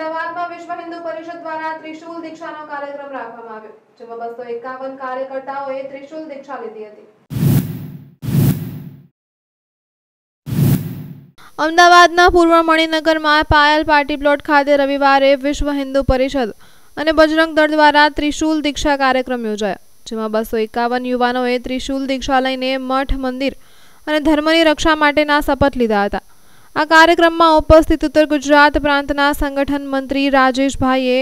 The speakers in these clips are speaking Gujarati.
અમદાવાદમાં વિશ્વ હિન્દુ પરિષદ દ્વારા ત્રિશુલ દીક્ષાનો કાર્યક્રમ રાખવામાં આવ્યો જેમાં બસો એકાવન કાર્યકર્તાઓએ ત્રિશુલ દીક્ષા લીધી હતી અમદાવાદના પૂર્વ મણિનગરમાં પાયલ પાર્ટી પ્લોટ ખાતે રવિવારે વિશ્વ હિન્દુ પરિષદ અને બજરંગ દળ દ્વારા ત્રિશુલ દીક્ષા કાર્યક્રમ યોજાયો જેમાં બસો એકાવન યુવાનોએ ત્રિશુલ દીક્ષા લઈને મઠ મંદિર અને ધર્મની રક્ષા માટેના શપથ લીધા હતા આ કાર્યક્રમમાં ઉપસ્થિત ઉત્તર ગુજરાત પ્રાંતના સંગઠન મંત્રી રાજેશભાઈએ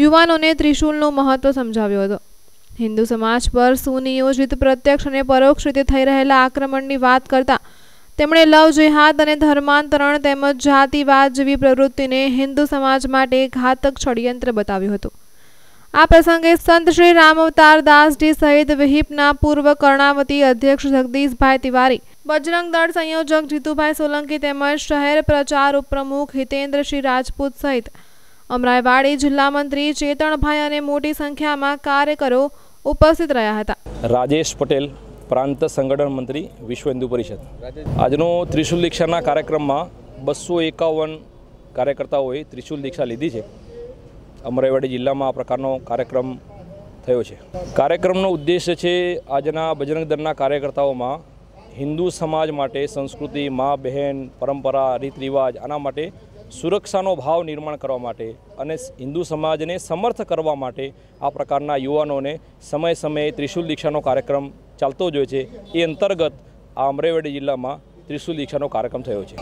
યુવાનોને ત્રિશુલનું મહત્વ સમજાવ્યો હતો હિન્દુ સમાજ પર સુનિયોજિત પ્રત્યક્ષ અને પરોક્ષ રીતે થઈ રહેલા આક્રમણની વાત કરતા તેમણે લવ જેહાદ અને ધર્માંતરણ તેમજ જાતિવાદ જેવી પ્રવૃત્તિને હિન્દુ સમાજ માટે ઘાતક ષડયંત્ર બતાવ્યું હતું આ પ્રસંગે સંત શ્રી રામવતાર દાસજી સહિત વિહિપના પૂર્વ કર્ણાવતી અધ્યક્ષ જગદીશભાઈ તિવારી બજરંગ દળ સંયોજક જીતુભાઈ સોલંકી તેમજ શહેર પ્રચાર ઉપપ્રમુખ હિતેન્દ્રસિંહ રાજપૂત સહિત અમરાઈવાડી જિલ્લા મંત્રી ચેતણભાઈ અને મોટી સંખ્યામાં કાર્યકરો ઉપસ્થિત રહ્યા હતા રાજેશ પટેલ પ્રાંત સંગઠન મંત્રી વિશ્વ હિન્દુ પરિષદ આજનો ત્રિશુલ દીક્ષાના કાર્યક્રમમાં બસો એકાવન કાર્યકર્તાઓએ ત્રિશુલ દીક્ષા લીધી છે અમરાઈવાડી જિલ્લામાં આ પ્રકારનો કાર્યક્રમ થયો છે કાર્યક્રમનો ઉદ્દેશ્ય છે આજના બજરંગ દળના કાર્યકર્તાઓમાં હિન્દુ સમાજ માટે સંસ્કૃતિ મા બહેન પરંપરા રીત રિવાજ આના માટે સુરક્ષાનો ભાવ નિર્માણ કરવા માટે અને હિન્દુ સમાજને સમર્થ કરવા માટે આ પ્રકારના યુવાનોને સમય સમયે ત્રિશુલ દીક્ષાનો કાર્યક્રમ ચાલતો જ હોય છે એ અંતર્ગત આ અમરેવાડી જિલ્લામાં ત્રિશુલ દીક્ષાનો કાર્યક્રમ થયો છે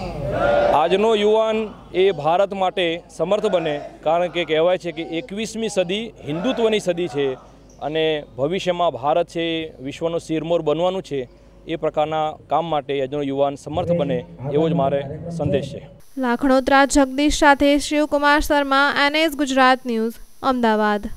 આજનો યુવાન એ ભારત માટે સમર્થ બને કારણ કે કહેવાય છે કે એકવીસમી સદી હિન્દુત્વની સદી છે અને ભવિષ્યમાં ભારત છે વિશ્વનો શિરમોર બનવાનું છે એ પ્રકારના કામ માટે આજનો યુવાન સમર્થ બને એવો જ મારે સંદેશ છે લાખણોત્રા જગદીશ સાથે શિવકુમાર શર્મા એનએસ ગુજરાત ન્યૂઝ અમદાવાદ